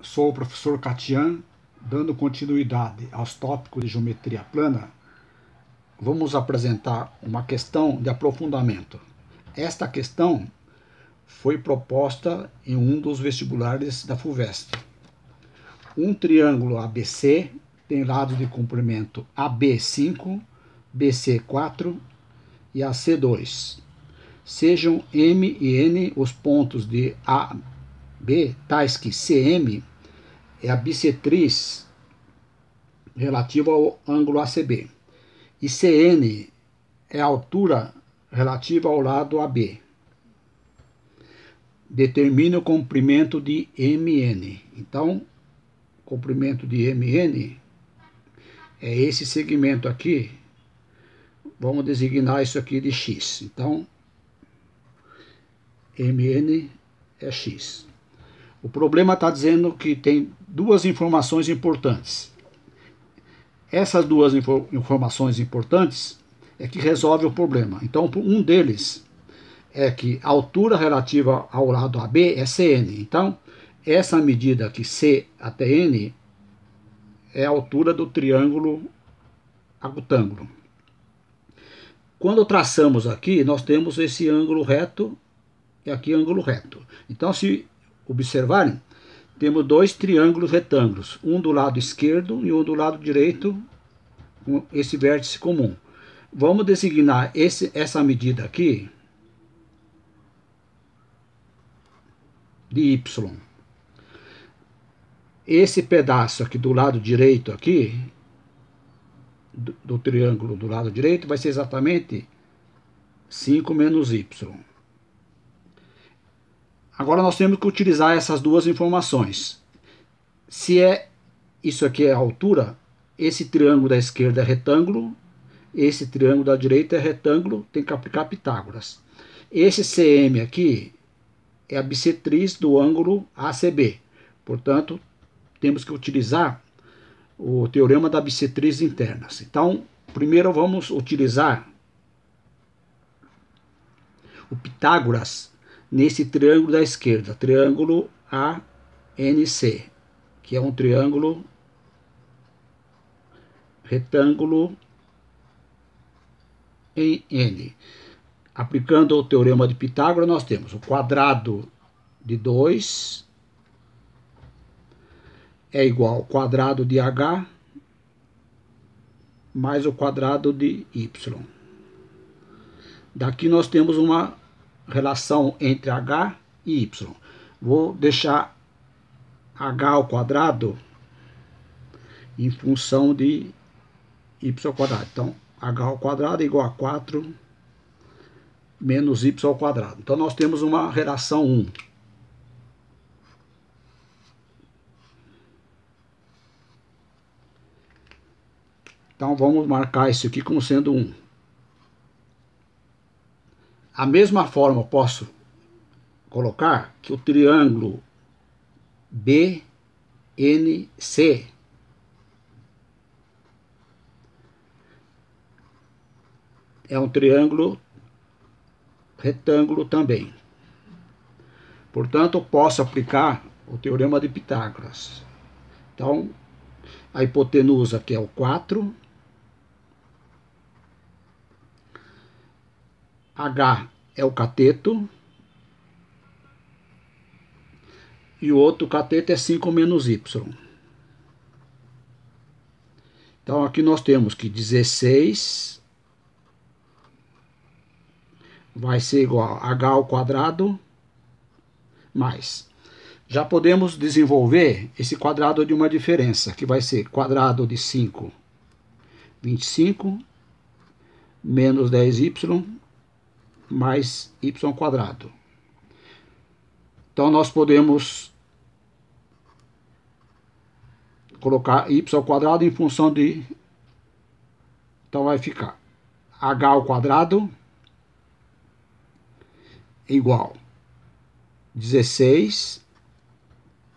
Sou o professor Katian, dando continuidade aos tópicos de geometria plana. Vamos apresentar uma questão de aprofundamento. Esta questão foi proposta em um dos vestibulares da FUVEST. Um triângulo ABC tem lados de comprimento AB5, BC4 e AC2. Sejam M e N os pontos de A B, tais que CM é a bissetriz relativa ao ângulo ACB e CN é a altura relativa ao lado AB. Determine o comprimento de MN. Então, comprimento de MN é esse segmento aqui. Vamos designar isso aqui de X. Então, MN é X. O problema está dizendo que tem duas informações importantes. Essas duas informações importantes é que resolve o problema. Então, um deles é que a altura relativa ao lado AB é CN. Então, essa medida aqui, C até N, é a altura do triângulo agutângulo. Quando traçamos aqui, nós temos esse ângulo reto e aqui ângulo reto. Então, se observarem, temos dois triângulos retângulos, um do lado esquerdo e um do lado direito, esse vértice comum. Vamos designar esse, essa medida aqui de y. Esse pedaço aqui do lado direito aqui, do, do triângulo do lado direito, vai ser exatamente 5 menos y. Agora nós temos que utilizar essas duas informações. Se é isso aqui é a altura, esse triângulo da esquerda é retângulo, esse triângulo da direita é retângulo, tem que aplicar Pitágoras. Esse CM aqui é a bissetriz do ângulo ACB. Portanto, temos que utilizar o teorema da bissetriz internas. Então, primeiro vamos utilizar o Pitágoras nesse triângulo da esquerda, triângulo ANC, que é um triângulo retângulo em N. Aplicando o teorema de Pitágoras, nós temos o quadrado de 2 é igual ao quadrado de h mais o quadrado de y. Daqui nós temos uma relação entre H e Y. Vou deixar H ao quadrado em função de Y ao quadrado. Então, H ao quadrado é igual a 4 menos Y ao quadrado. Então, nós temos uma relação 1. Então, vamos marcar isso aqui como sendo 1. A mesma forma posso colocar que o triângulo BNC é um triângulo retângulo também. Portanto, posso aplicar o teorema de Pitágoras. Então, a hipotenusa aqui é o 4 H é o cateto. E o outro cateto é 5 menos Y. Então aqui nós temos que 16 vai ser igual a H ao quadrado mais. Já podemos desenvolver esse quadrado de uma diferença, que vai ser quadrado de 5, 25, menos 10y, mais y quadrado. Então nós podemos colocar y ao quadrado em função de então vai ficar h ao quadrado igual 16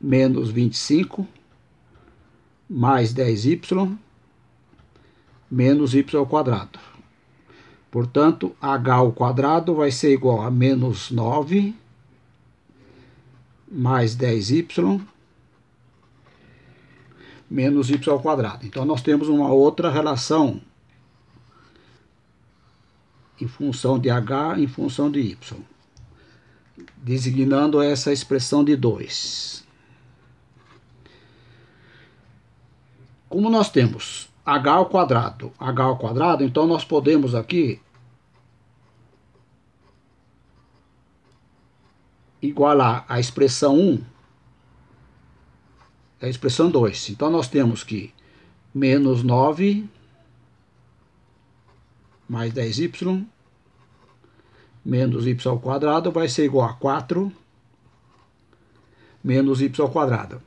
menos 25 mais 10y menos y ao quadrado. Portanto, h ao quadrado vai ser igual a menos 9 mais 10y menos y ao quadrado. Então, nós temos uma outra relação em função de h em função de y, designando essa expressão de 2. Como nós temos h ao quadrado. h ao quadrado, então nós podemos aqui igualar a expressão 1 à expressão 2. Então nós temos que menos 9 mais 10y menos y ao quadrado vai ser igual a 4 menos y ao quadrado.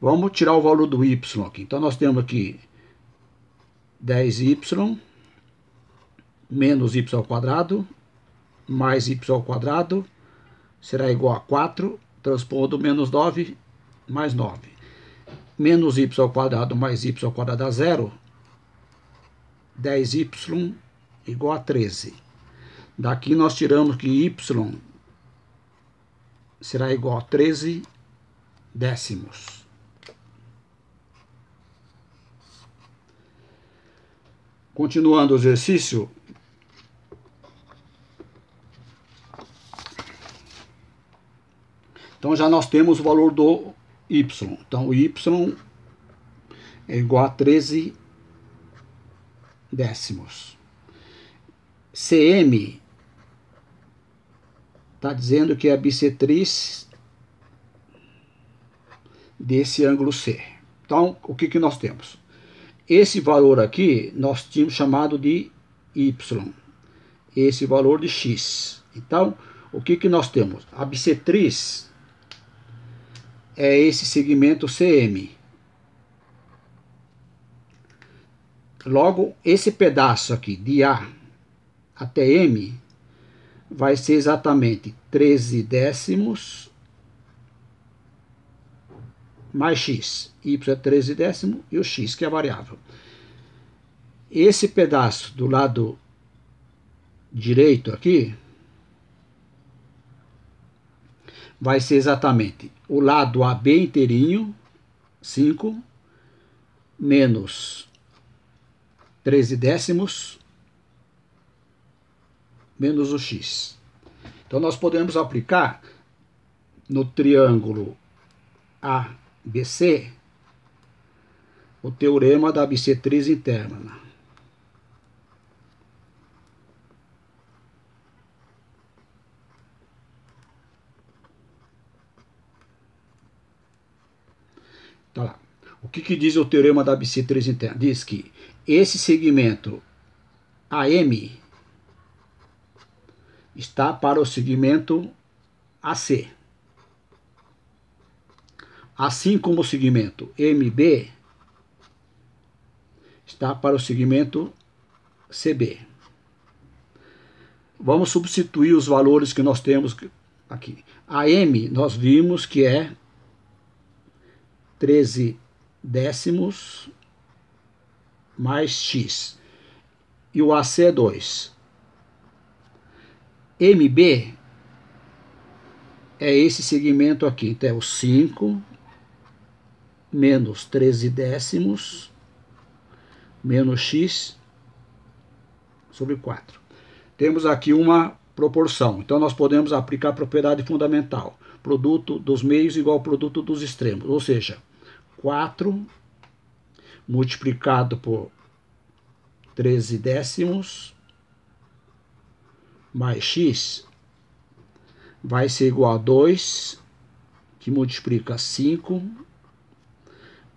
Vamos tirar o valor do y aqui. Então nós temos aqui 10y menos y ao quadrado mais y ao quadrado será igual a 4 transpondo menos 9 mais 9. Menos y ao quadrado mais y ao quadrado dá zero. 10y igual a 13. Daqui nós tiramos que y será igual a 13 décimos. Continuando o exercício. Então já nós temos o valor do y. Então y é igual a 13 décimos. CM está dizendo que é a bissetriz desse ângulo C. Então, o que, que nós temos? Esse valor aqui nós tínhamos chamado de Y, esse valor de X. Então, o que, que nós temos? A bissetriz é esse segmento CM. Logo, esse pedaço aqui de A até M vai ser exatamente 13 décimos mais x, y é 13 décimo e o x que é a variável. Esse pedaço do lado direito aqui vai ser exatamente o lado AB inteirinho, 5, menos 13 décimos, menos o x. Então, nós podemos aplicar no triângulo a BC, o teorema da bissetriz interna. Tá lá. O que, que diz o teorema da bissetriz interna? Diz que esse segmento AM está para o segmento AC assim como o segmento MB está para o segmento CB. Vamos substituir os valores que nós temos aqui. A M nós vimos que é 13 décimos mais X. E o AC é 2. MB é esse segmento aqui, então é o 5 menos 13 décimos menos x sobre 4. Temos aqui uma proporção. Então, nós podemos aplicar a propriedade fundamental. Produto dos meios igual ao produto dos extremos. Ou seja, 4 multiplicado por 13 décimos mais x vai ser igual a 2, que multiplica 5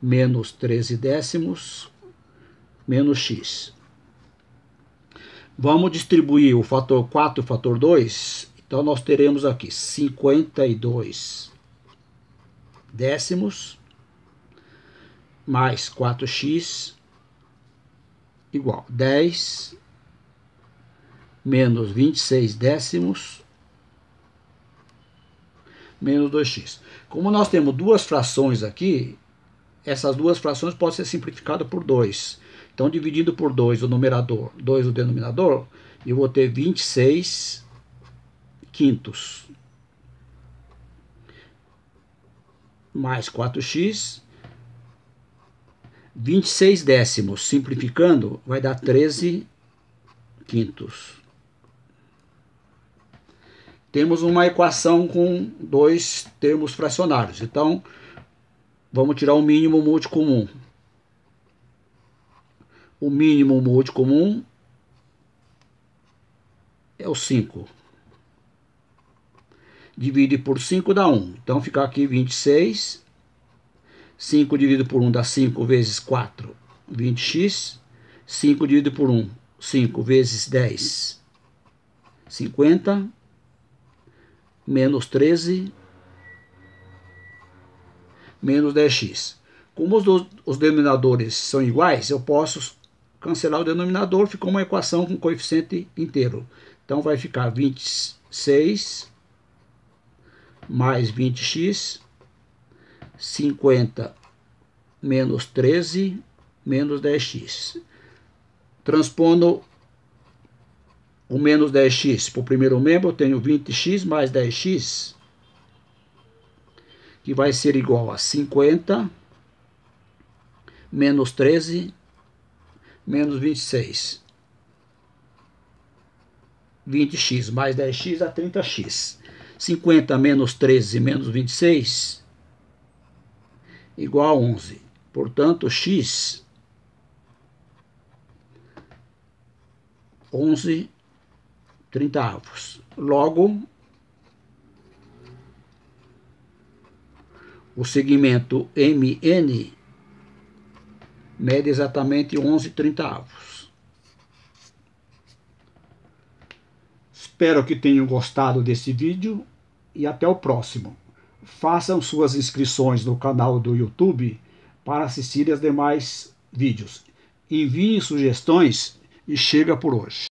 menos 13 décimos, menos x. Vamos distribuir o fator 4 e o fator 2. Então, nós teremos aqui 52 décimos mais 4x igual 10 menos 26 décimos menos 2x. Como nós temos duas frações aqui, essas duas frações podem ser simplificadas por 2. Então, dividindo por 2 o numerador, 2 o denominador, eu vou ter 26 quintos. Mais 4x. 26 décimos, simplificando, vai dar 13 quintos. Temos uma equação com dois termos fracionários. Então, Vamos tirar o mínimo comum. O mínimo comum é o 5. Divide por 5 dá 1. Um. Então fica aqui 26. 5 dividido por 1 um dá 5 vezes 4, 20x. 5 dividido por 1, um, 5 vezes 10, 50. Menos 13 menos 10x. Como os, do, os denominadores são iguais, eu posso cancelar o denominador, ficou uma equação com coeficiente inteiro. Então vai ficar 26 mais 20x, 50 menos 13 menos 10x. Transpondo o menos 10x para o primeiro membro, eu tenho 20x mais 10x que vai ser igual a 50 menos 13 menos 26. 20x mais 10x dá 30x. 50 menos 13 menos 26 igual a 11. Portanto, x 11 30 avos. Logo, o segmento MN mede exatamente 11 avos. Espero que tenham gostado desse vídeo e até o próximo. Façam suas inscrições no canal do YouTube para assistir aos demais vídeos. Enviem sugestões e chega por hoje.